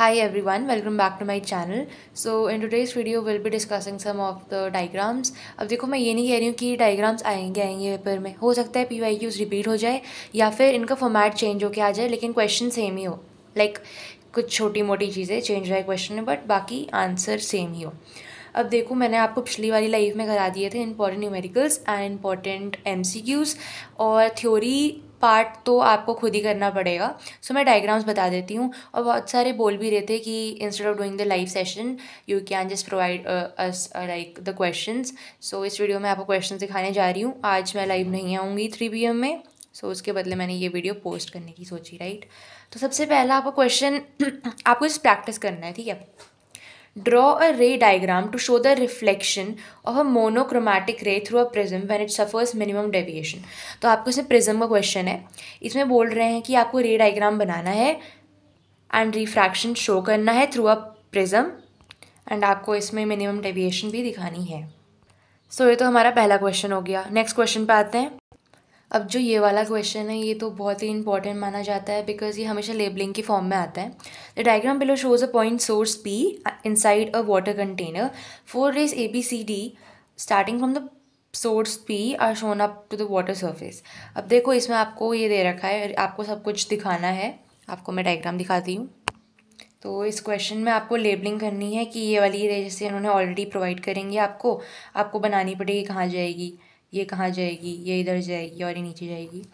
Hi everyone, welcome back to my channel. So in today's video we'll be discussing some of the diagrams. अब देखो मैं ये नहीं कह रही हूँ कि diagrams आएंगे आएंगे पेपर में हो सकता है पी वाई क्यूज रिपीट हो जाए या फिर इनका फॉर्मेट चेंज होकर आ जाए लेकिन क्वेश्चन सेम ही हो लाइक like, कुछ छोटी मोटी चीज़ें चेंज रहे क्वेश्चन में बट बाकी आंसर सेम ही हो अब देखो मैंने आपको पिछली वाली लाइफ में करा दिए थे important numericals and important M और थ्योरी पार्ट तो आपको खुद ही करना पड़ेगा सो मैं डायग्राम्स बता देती हूँ और बहुत सारे बोल भी रहे थे कि instead of doing the live session you can just provide us like the question so इस वीडियो में आपको क्वेश्चन दिखाने जा रही हूँ आज मैं लाइव नहीं आऊँगी थ्री पी एम में सो so, उसके बदले मैंने ये वीडियो पोस्ट करने की सोची राइट तो सबसे पहला आपको क्वेश्चन आपको इस प्रैक्टिस करना है ठीक है Draw a ray diagram to show the reflection of a monochromatic ray through a prism when it suffers minimum deviation. तो आपको इसमें प्रिज्म का क्वेश्चन है इसमें बोल रहे हैं कि आपको रे डायग्राम बनाना है एंड रिफ्रैक्शन शो करना है थ्रू अ प्रिज्म एंड आपको इसमें मिनिमम डेविएशन भी दिखानी है सो so, ये तो हमारा पहला क्वेश्चन हो गया नेक्स्ट क्वेश्चन पे आते हैं अब जो ये वाला क्वेश्चन है ये तो बहुत ही इंपॉर्टेंट माना जाता है बिकॉज ये हमेशा लेबलिंग की फॉर्म में आता है the diagram below shows a point source P inside a water container four rays A B C D starting from the source P are shown up to the water surface अब देखो इसमें आपको ये दे रखा है आपको सब कुछ दिखाना है आपको मैं डायग्राम दिखाती हूँ तो इस क्वेश्चन में आपको लेबलिंग करनी है कि ये वाली जैसे उन्होंने ऑलरेडी प्रोवाइड करेंगे आपको आपको बनानी पड़ेगी कहाँ जाएगी ये कहाँ जाएगी ये इधर जाएगी और ये नीचे जाएगी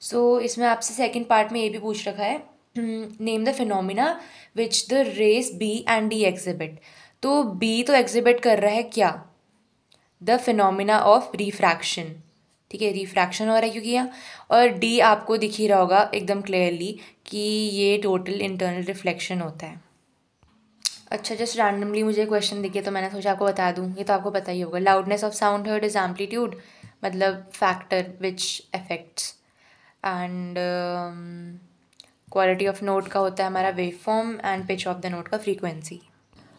सो so, इसमें आपसे सेकेंड पार्ट में ये भी पूछ रखा है name the phenomena which the rays B and D exhibit तो बी तो एग्जिबिट कर रहा है क्या द फिनोमिना ऑफ रिफ्रैक्शन ठीक है रिफ्रैक्शन हो रहा है क्योंकि यहाँ और डी आपको दिख ही रहा होगा एकदम क्लियरली कि ये टोटल इंटरनल रिफ्लेक्शन होता है अच्छा जस्ट रैंडमली मुझे क्वेश्चन दिखे तो मैंने सोचा आपको बता दूँ ये तो आपको पता ही होगा loudness of sound heard is amplitude मतलब factor which affects and quality of note का होता है हमारा wave form and pitch of the note का फ्रीक्वेंसी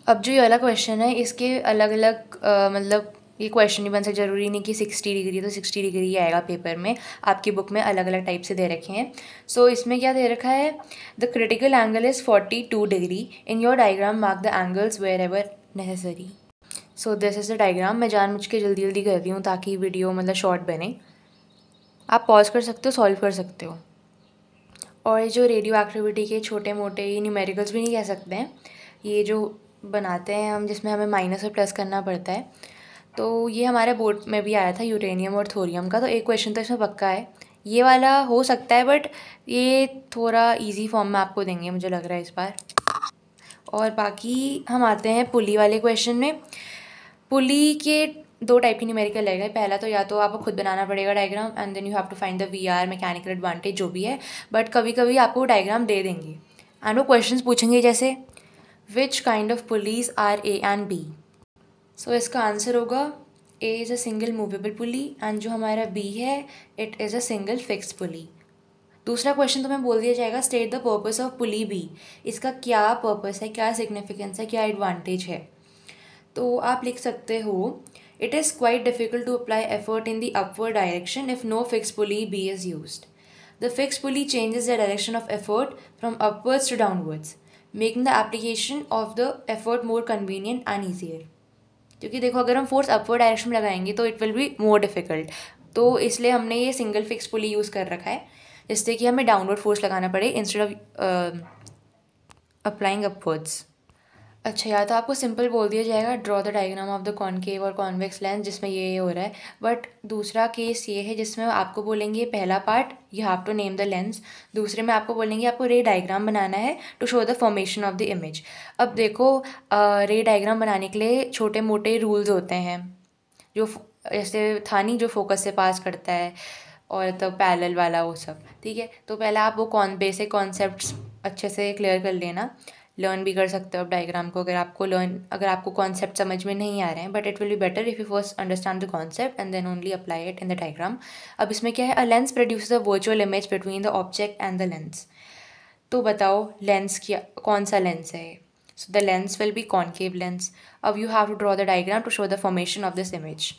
अब जो ये अलग क्वेश्चन है इसके अलग अलग uh, मतलब ये क्वेश्चन ही बन सकता जरूरी नहीं कि सिक्सटी डिग्री तो सिक्सटी डिग्री ही आएगा पेपर में आपकी बुक में अलग अलग टाइप से दे रखे हैं सो so, इसमें क्या दे रखा है the critical angle is forty two degree in your diagram mark the angles wherever necessary so this is the diagram मैं जान मुझ के जल्दी जल्दी कर रही हूँ ताकि वीडियो मतलब शॉर्ट बने आप पॉज कर सकते हो सॉल्व कर सकते हो और ये जो रेडियो एक्टिविटी के छोटे मोटे ये न्यूमेरिकल्स भी नहीं कह सकते हैं ये जो बनाते हैं हम जिसमें हमें माइनस और प्लस करना पड़ता है तो ये हमारे बोर्ड में भी आया था यूरेनियम और थोरियम का तो एक क्वेश्चन तो इसमें पक्का है ये वाला हो सकता है बट ये थोड़ा इजी फॉर्म में आपको देंगे मुझे लग रहा है इस बार और बाकी हम आते हैं पुली वाले क्वेश्चन में पुली के दो टाइप की न्यूमेरिकल लगेगा पहला तो या तो आपको खुद बनाना पड़ेगा diagram and then you have to find the V R mechanical advantage जो भी है बट कभी कभी आपको वो डायग्राम दे देंगे एंड वो क्वेश्चन पूछेंगे जैसे which kind of pulleys are A and B so इसका आंसर होगा A is a single movable pulley and जो हमारा बी है it is a single fix pulley दूसरा क्वेश्चन तो मैं बोल दिया जाएगा state the purpose of pulley B इसका क्या पर्पज़ है क्या सिग्निफिकेंस है क्या एडवांटेज है तो आप लिख सकते हो it is quite difficult to apply effort in the upward direction if no fix pulley B is use the fix pulley changes the direction of effort from upwards to downwards making the application of the effort more convenient and easier क्योंकि देखो अगर हम force upward direction में लगाएंगे तो it will be more difficult तो इसलिए हमने ये सिंगल फिक्स पुली यूज़ कर रखा है जिससे कि हमें डाउनवर्ड फोर्स लगाना पड़े इंस्टेड ऑफ अप्लाइंग अपवर्ड्स अच्छा या तो आपको सिंपल बोल दिया जाएगा draw the diagram of the concave और कॉन्वेक्स लेंस जिसमें ये हो रहा है बट दूसरा केस ये है जिसमें आपको बोलेंगे पहला part you have to name the lens दूसरे में आपको बोलेंगे आपको रे डायग्राम बनाना है to show the formation of the image अब देखो रे डायग्राम बनाने के लिए छोटे मोटे रूल्स होते हैं जो जैसे थानी जो फोकस से पास करता है और तो पैरल वाला वो सब ठीक है तो पहले आप वो कौन बेसिक कॉन्सेप्ट अच्छे से क्लियर कर लेना लर्न भी कर सकते हो आप डायग्राम को अगर आपको लर्न अगर आपको कॉन्सेप्ट समझ में नहीं आ रहे हैं but it will be better if you first understand the concept and then only apply it in the diagram अब इसमें क्या है a lens produce the virtual image between the object and the lens तो बताओ lens क्या कौन सा lens है so the lens will be concave lens अब you have to draw the diagram to show the formation of this image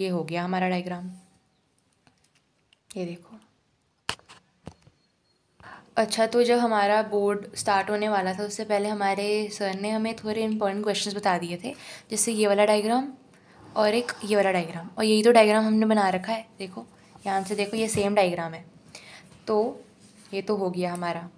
ये हो गया हमारा डायग्राम ये देखो अच्छा तो जब हमारा बोर्ड स्टार्ट होने वाला था उससे पहले हमारे सर ने हमें थोड़े इंपॉर्टेंट क्वेश्चंस बता दिए थे जैसे ये वाला डायग्राम और एक ये वाला डायग्राम और यही तो डायग्राम हमने बना रखा है देखो यहाँ से देखो ये सेम डायग्राम है तो ये तो हो गया हमारा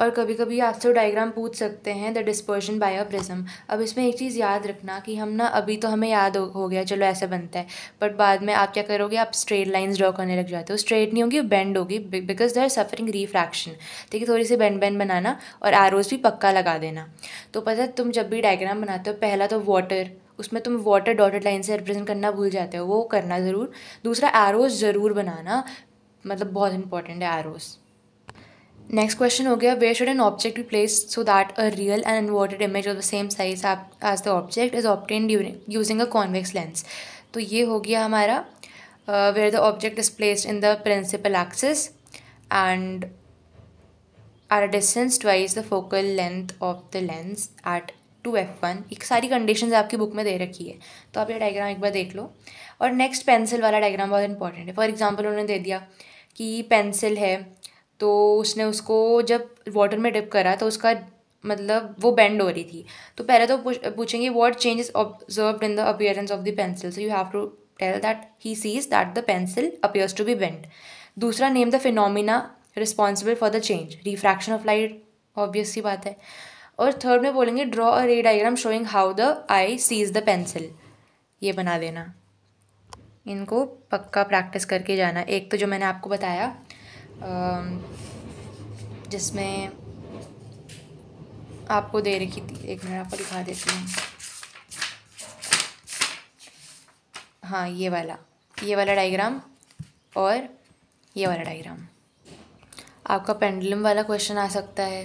और कभी कभी आपसे डायग्राम तो पूछ सकते हैं the dispersion by a prism अब इसमें एक चीज़ याद रखना कि हम ना अभी तो हमें याद हो गया चलो ऐसा बनता है बट बाद में आप क्या करोगे आप स्ट्रेट लाइन्स ड्रॉ करने लग जाते हो स्ट्रेट नहीं होगी बेंड होगी because they are suffering refraction ठीक है थोड़ी सी बेंड बेंड बनाना और आरोज भी पक्का लगा देना तो पता है तुम जब भी डायग्राम बनाते हो पहला तो वाटर उसमें तुम वाटर डॉटेड लाइन से रिप्रेजेंट करना भूल जाते हो वो करना ज़रूर दूसरा एरोज ज़रूर बनाना मतलब बहुत इंपॉर्टेंट है एरोज़ नेक्स्ट क्वेश्चन हो गया where should an object be place so that a real and inverted image of the same size as the object is obtain using a convex lens तो ये हो गया हमारा where the object is placed in the principal axis and are a distance twice the focal length of the lens at two F one एक सारी condition आपकी book में दे रखी है तो आप ये डायग्राम एक बार देख लो और नेक्स्ट पेंसिल वाला डायग्राम बहुत इंपॉर्टेंट है फॉर एग्जाम्पल उन्होंने दे दिया कि पेंसिल है तो उसने उसको जब वाटर में डिप करा तो उसका मतलब वो बेंड हो रही थी तो पहले तो पूछेंगे what changes observe in the appearance of the pencil so you have to tell that he sees that the pencil appears to be bend दूसरा name the phenomena responsible for the change refraction of light obvious सी बात है और third में बोलेंगे draw a ray diagram showing how the eye sees the pencil ये बना देना इनको पक्का प्रैक्टिस करके जाना एक तो जो मैंने आपको बताया जिसमें आपको दे रखी थी एक मिनट आपको दिखा देती हूँ हाँ ये वाला ये वाला डायग्राम और ये वाला डायग्राम आपका पेंडुलम वाला क्वेश्चन आ सकता है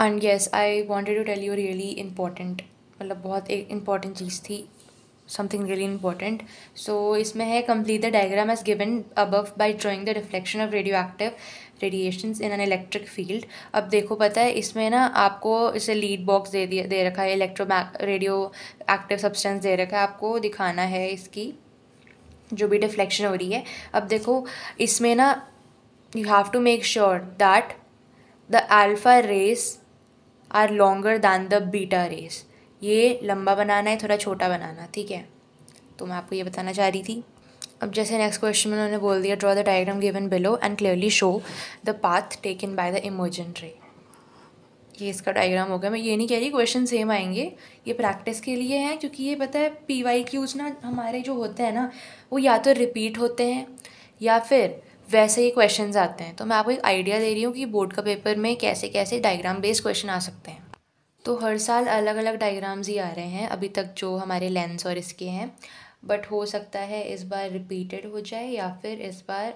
and yes I wanted to tell you really important मतलब बहुत एक इम्पॉर्टेंट चीज़ थी समथिंग something really सो इसमें है hai the diagram diagram given अब above by the reflection of radio active radiation in an electric field अब देखो पता है इसमें ना आपको इसे लीड बॉक्स दे दिया दे रखा है इलेक्ट्रो रेडियो एक्टिव सब्सटेंस दे रखा है आपको दिखाना है इसकी जो भी डिफ्लेक्शन हो रही है अब देखो इसमें ना you have to make sure that the alpha rays are longer than the beta rays ये लंबा बनाना है थोड़ा छोटा बनाना ठीक है तो मैं आपको ये बताना चाह रही थी अब जैसे नेक्स्ट क्वेश्चन में उन्होंने बोल दिया draw the diagram given below and clearly show the path taken by the emergent ray ये इसका डायग्राम हो गया मैं ये नहीं कह रही क्वेश्चन सेम आएंगे ये प्रैक्टिस के लिए है क्योंकि ये पता है पी वाई क्यूज ना हमारे जो होते हैं ना वो या तो रिपीट होते हैं या फिर वैसे ही क्वेश्चन आते हैं तो मैं आपको एक आइडिया दे रही हूँ कि बोर्ड का पेपर में कैसे कैसे डायग्राम बेस्ड क्वेश्चन आ सकते हैं तो हर साल अलग अलग डायग्राम्स ही आ रहे हैं अभी तक जो हमारे लेंस और इसके हैं बट हो सकता है इस बार रिपीटेड हो जाए या फिर इस बार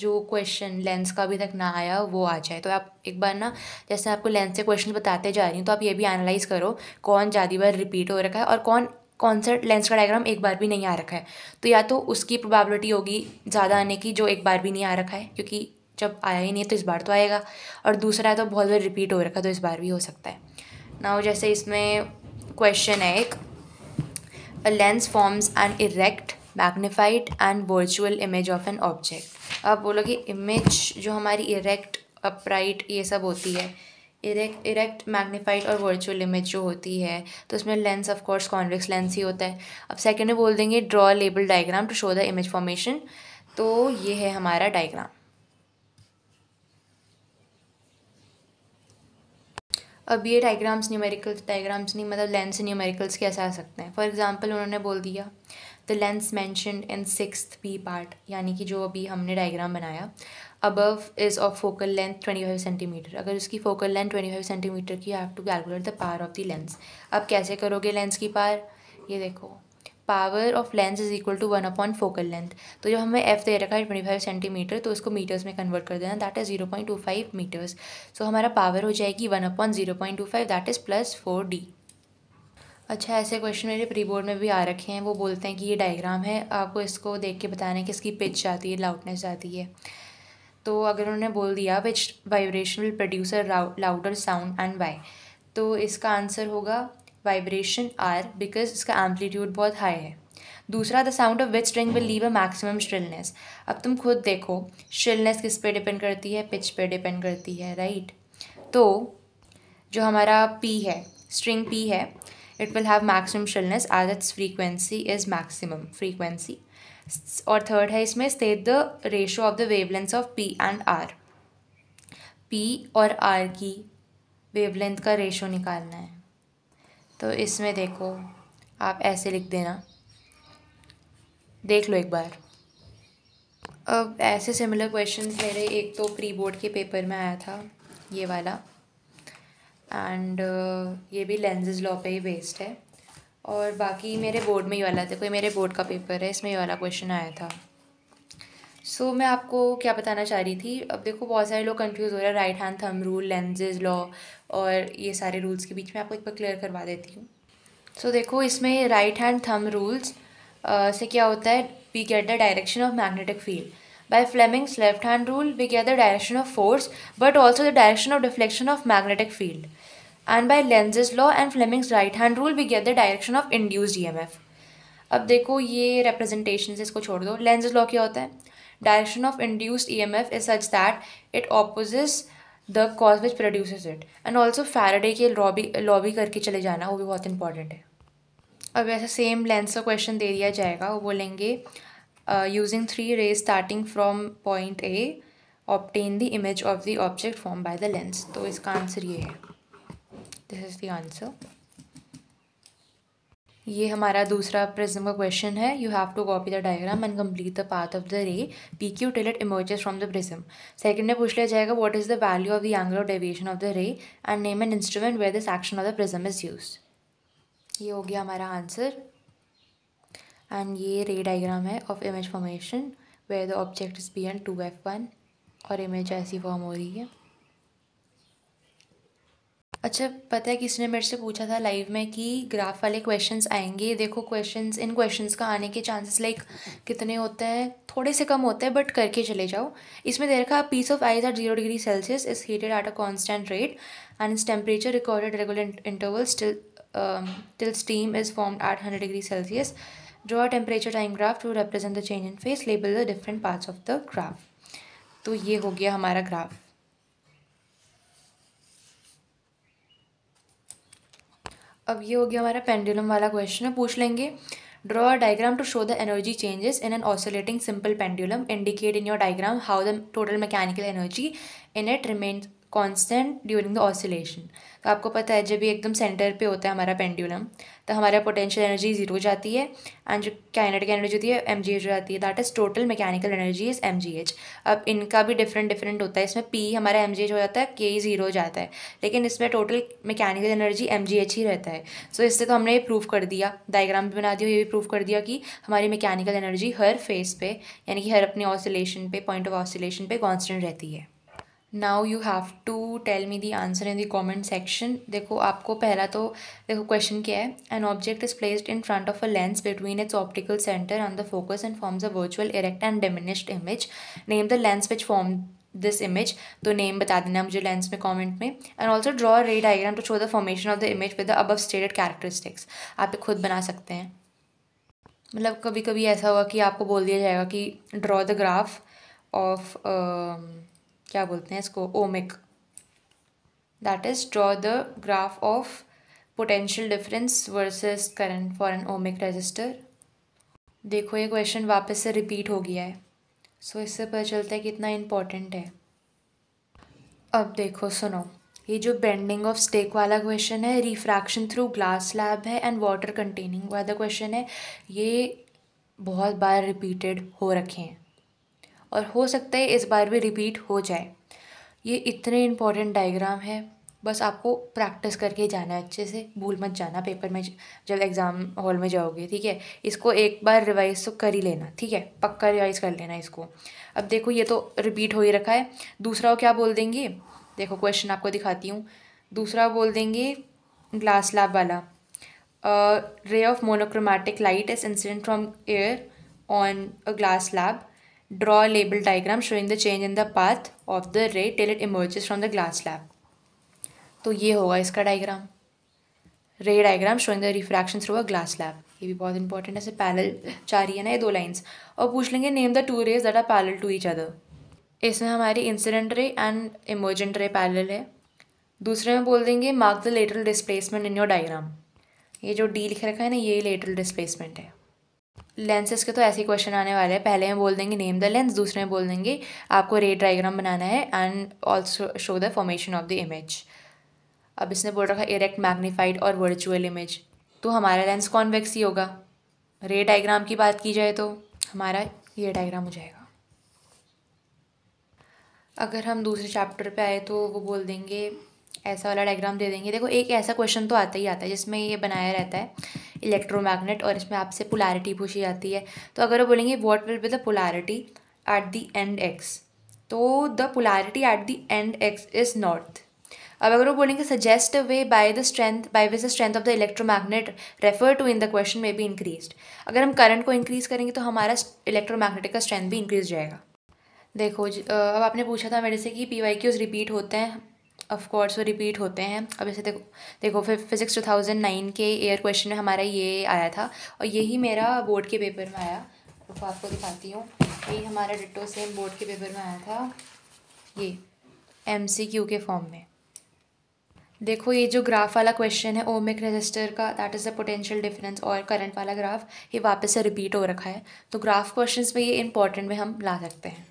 जो क्वेश्चन लेंस का अभी तक ना आया वो आ जाए तो आप एक बार ना जैसे आपको लेंस से क्वेश्चन बताते जा रही हूँ तो आप ये भी एनालाइज करो कौन ज़्यादा बार रिपीट हो रखा है और कौन कौन सा लेंस का डायग्राम एक बार भी नहीं आ रखा है तो या तो उसकी प्रोबेबिलिटी होगी ज़्यादा आने की जो एक बार भी नहीं आ रखा है क्योंकि जब आया ही नहीं है तो इस बार तो आएगा और दूसरा है तो बहुत बार रिपीट हो रखा है तो इस बार भी हो सकता है नाउ जैसे इसमें क्वेश्चन है एक lens forms an erect magnified and virtual image of an object अब बोलो कि इमेज जो हमारी इरेक्ट अपराइट ये सब होती है इरेक्ट इरेक्ट मैग्नीफाइड और वर्चुअल इमेज जो होती है तो उसमें lens of course convex lens ही होता है अब सेकेंड में बोल देंगे draw label diagram to show the image formation तो ये है हमारा डायग्राम अब ये डाइग्राम्स न्यूमेरिकल्स डाइग्राम्स नहीं मतलब लेंस न्यूमेरिकल्स कैसे आ सकते हैं फॉर एग्जाम्पल उन्होंने बोल दिया the lens mention in six B part यानी कि जो अभी हमने डाइग्राम बनाया above is of focal length twenty five centimetre अगर उसकी focal length twenty five centimetre की have to calculate the power of the lens अब कैसे करोगे लेंस की पार ये देखो power of lens is equal to one upon focal length तो जब हमें एफ दे रखा है ट्वेंटी फाइव सेंटीमीटर तो उसको मीटर्स में कन्वर्ट कर देना that is zero point two five metres so हमारा पावर हो जाएगी one upon zero point two five that is plus four D अच्छा ऐसे क्वेश्चन मेरे प्री बोर्ड में भी आ रखे हैं वो बोलते हैं कि ये डायग्राम है आपको इसको देख के बताना है कि इसकी पिच जाती है लाउडनेस जाती है तो अगर उन्होंने बोल दिया which vibration will producer louder sound and why तो इसका आंसर होगा वाइब्रेशन आर बिकॉज इसका एम्पलीट्यूड बहुत हाई है दूसरा the sound of which string will leave a maximum shrillness अब तुम खुद देखो श्रिलनेस किस पे डिपेंड करती है पिच पे डिपेंड करती है राइट तो जो हमारा पी है स्ट्रिंग पी है it will have maximum shrillness as its frequency is maximum frequency और थर्ड है इसमें state the ratio of the wavelength of P and R P और आर की वेवलेंथ का रेशो निकालना है तो इसमें देखो आप ऐसे लिख देना देख लो एक बार अब ऐसे सिमिलर क्वेश्चंस मेरे एक तो प्री बोर्ड के पेपर में आया था ये वाला एंड uh, ये भी लेंजेज लॉ पे ही बेस्ड है और बाकी मेरे बोर्ड में ही वाला था कोई मेरे बोर्ड का पेपर है इसमें ये वाला क्वेश्चन आया था सो so, मैं आपको क्या बताना चाह रही थी अब देखो बहुत सारे लोग कंफ्यूज हो रहे हैं right hand thumb rule Lenz's law और ये सारे रूल्स के बीच में आपको एक बार क्लियर करवा देती हूँ सो so, देखो इसमें राइट हैंड थम रूल्स से क्या होता है we get the direction of magnetic field by Fleming's left hand rule we get the direction of force but also the direction of deflection of magnetic field and by Lenz's law and Fleming's right hand rule we get the direction of induced E अब देखो ये representation इसको छोड़ दो lenses law क्या होता है direction of induced E M F is such that it opposes the cause which produce it and also Faraday के लॉबी लॉबी करके चले जाना वो भी बहुत इंपॉर्टेंट है अब ऐसा सेम लेंस का क्वेश्चन दे दिया जाएगा वो बोलेंगे using three rays starting from point A obtain the image of the object form by the lens तो इसका आंसर ये है दिस इज़ द आंसर ये हमारा दूसरा प्रिज्म का क्वेश्चन है you have to copy the diagram and complete the path of the ray P Q till it emerges from the prism second में पूछ लिया जाएगा what is the value of the angle of deviation of the ray and name an instrument where this action of the prism is use ये हो गया हमारा answer and ये ray diagram है of image formation where the object is B and two F one और image ऐसी form हो रही है अच्छा पता है किसी ने मेरे से पूछा था लाइव में कि ग्राफ वाले क्वेश्चंस आएंगे देखो क्वेश्चंस इन क्वेश्चंस का आने के चांसेस लाइक कितने होते हैं थोड़े से कम होते हैं बट करके चले जाओ इसमें दे रखा piece of ice are zero degree Celsius is heated at a constant rate and is temperature recorded regular interval still till steam is form at hundred degree Celsius जो are temperature time graph to represent the change in phase label the different parts of the graph तो ये हो गया हमारा graph अब ये हो गया हमारा पेंडुलम वाला क्वेश्चन है पूछ लेंगे draw a diagram to show the energy changes in an oscillating simple pendulum indicate in your diagram how the total mechanical energy in it remains constant during the oscillation तो आपको पता है जब ये एकदम सेंटर पे होता है हमारा पेंडुलम तो हमारा पोटेंशियल एनर्जी जीरो हो जाती है एंड जो कैनेटिक एनर्जी होती है एम जी एच हो जाती है that is total mechanical energy is M G H अब इनका भी डिफरेंट डिफरेंट होता है इसमें पी हमारा एम जी एच हो जाता है के जीरो हो जाता है लेकिन इसमें total mechanical energy M G H ही रहता है सो so, इससे तो हमने ये प्रूव कर दिया डायग्राम भी बना दिया ये भी प्रूव कर दिया कि हमारी मैकेनिकल एनर्जी हर फेस पे यानी कि हर अपने ऑसिलेशन पे पॉइंट ऑफ ऑसिलेशन पे कॉन्स्टेंट रहती है now you have to tell me the answer in the comment section देखो आपको पहला तो देखो क्वेश्चन क्या है an object is placed in front of a lens between its optical centre and the focus and forms a virtual erect and diminished image name the lens which form this image तो name बता देना मुझे lens में comment में and also draw a ray diagram to show the formation of the image with the stated characteristics आप खुद बना सकते हैं मतलब कभी कभी ऐसा हुआ कि आपको बोल दिया जाएगा कि ड्रॉ द ग्राफ ऑफ क्या बोलते हैं इसको ohmic that is draw the graph of potential difference versus current for an ohmic resistor देखो ये क्वेश्चन वापस से रिपीट हो गया है सो so, इससे पता चलता है कितना इम्पोर्टेंट है अब देखो सुनो ये जो बेंडिंग ऑफ स्टेक वाला क्वेश्चन है रिफ्रैक्शन थ्रू ग्लास स्लैब है एंड वाटर कंटेनिंग वाला क्वेश्चन है ये बहुत बार रिपीटेड हो रखे हैं और हो सकता है इस बार भी रिपीट हो जाए ये इतने इम्पॉर्टेंट डायग्राम है बस आपको प्रैक्टिस करके जाना है अच्छे से भूल मत जाना पेपर में जब एग्ज़ाम हॉल में जाओगे ठीक है इसको एक बार रिवाइज तो कर ही लेना ठीक है पक्का रिवाइज कर लेना इसको अब देखो ये तो रिपीट हो ही रखा है दूसरा वो क्या बोल देंगे देखो क्वेश्चन आपको दिखाती हूँ दूसरा बोल देंगे ग्लास लैब वाला ray of monochromatic light is incident from air on a glass slab Draw a label diagram showing the change in the path of the ray till it emerges from the glass slab. तो ये होगा इसका diagram ray diagram showing the refraction through a glass slab ये भी बहुत important है ऐसे parallel चाह रही है ना ये दो लाइंस और पूछ लेंगे name the two rays that are parallel to each other इसमें हमारी incident ray and emergent ray parallel है दूसरे में बोल देंगे mark the lateral displacement in your diagram ये जो डी लिख रखा है ना ये लेटरल डिस्प्लेसमेंट है लेंसेज के तो ऐसे क्वेश्चन आने वाले हैं पहले हम बोल देंगे नेम द लेंस दूसरे में बोल देंगे आपको रे डाइग्राम बनाना है and also show the formation of the image अब इसने बोल रखा इरेक्ट मैग्नीफाइड और वर्चुअल इमेज तो हमारा लेंस कॉन्वेक्स ही होगा रे डाइग्राम की बात की जाए तो हमारा ये डाइग्राम हो जाएगा अगर हम दूसरे चैप्टर पे आए तो वो बोल देंगे ऐसा वाला डायग्राम दे देंगे देखो एक ऐसा क्वेश्चन तो आता ही आता है जिसमें ये बनाया रहता है इलेक्ट्रोमैग्नेट और इसमें आपसे पुलारिटी पूछी जाती है तो अगर वो बोलेंगे what will be the polarity at the end X तो the polarity at the end X is north अब अगर वो बोलेंगे suggest way by the strength by which the strength of the electromagnet refer to in the question में भी increase अगर हम current को इंक्रीज करेंगे तो हमारा इलेक्ट्रोमैग्नेटिक का स्ट्रेंथ भी इंक्रीज जाएगा देखो अब आपने पूछा था मेरे से कि पी वाई क्यूज रिपीट होते हैं ऑफ कोर्स वो रिपीट होते हैं अब जैसे देखो देखो फिर फिज़िक्स टू थाउजेंड नाइन के एयर क्वेश्चन में हमारा ये आया था और यही मेरा बोर्ड के पेपर में आया तो आपको दिखाती हूँ यही हमारा डिटो सेम बोर्ड के पेपर में आया था ये एम सी क्यू के फॉर्म में देखो ये जो ग्राफ वाला क्वेश्चन है ओमिक रजिस्टर का that is the potential difference और करंट वाला ग्राफ ये वापस से रिपीट हो रखा है तो ग्राफ क्वेश्चंस में ये इंपॉर्टेंट में हम ला सकते हैं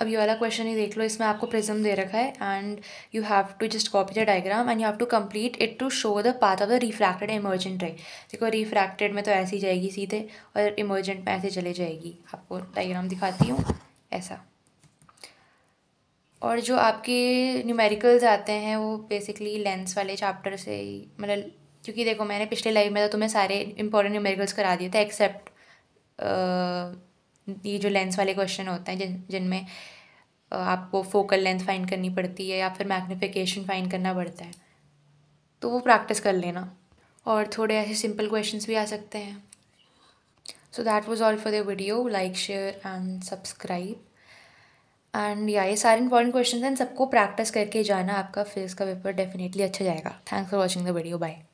अब ये वाला क्वेश्चन ही देख लो इसमें आपको प्रिज्म दे रखा है and you have to just copy the diagram and you have to complete it to show the path of the refracted emergent ray देखो रिफ्रैक्टेड में तो ऐसे ही जाएगी सीधे और इमर्जेंट में ऐसे चले जाएगी आपको डायग्राम दिखाती हूँ ऐसा और जो आपके न्यूमेरिकल्स आते हैं वो बेसिकली लेंस वाले चैप्टर से ही मतलब क्योंकि देखो मैंने पिछले लाइव में तो तुम्हें सारे इंपॉर्टेंट न्यूमेरिकल्स करा दिए थे एक्सेप्ट ये जो लेंस वाले क्वेश्चन होते हैं जिन जिनमें आपको फोकल लेंथ फाइंड करनी पड़ती है या फिर मैग्निफिकेशन फाइंड करना पड़ता है तो वो प्रैक्टिस कर लेना और थोड़े ऐसे सिंपल क्वेश्चन भी आ सकते हैं so that was all for the video like share and subscribe and या ये सारे इंपॉर्टेंट क्वेश्चन हैं सबको प्रैक्टिस करके जाना आपका फिजिक्स का पेपर डेफिनेटली अच्छा जाएगा thanks for watching the video bye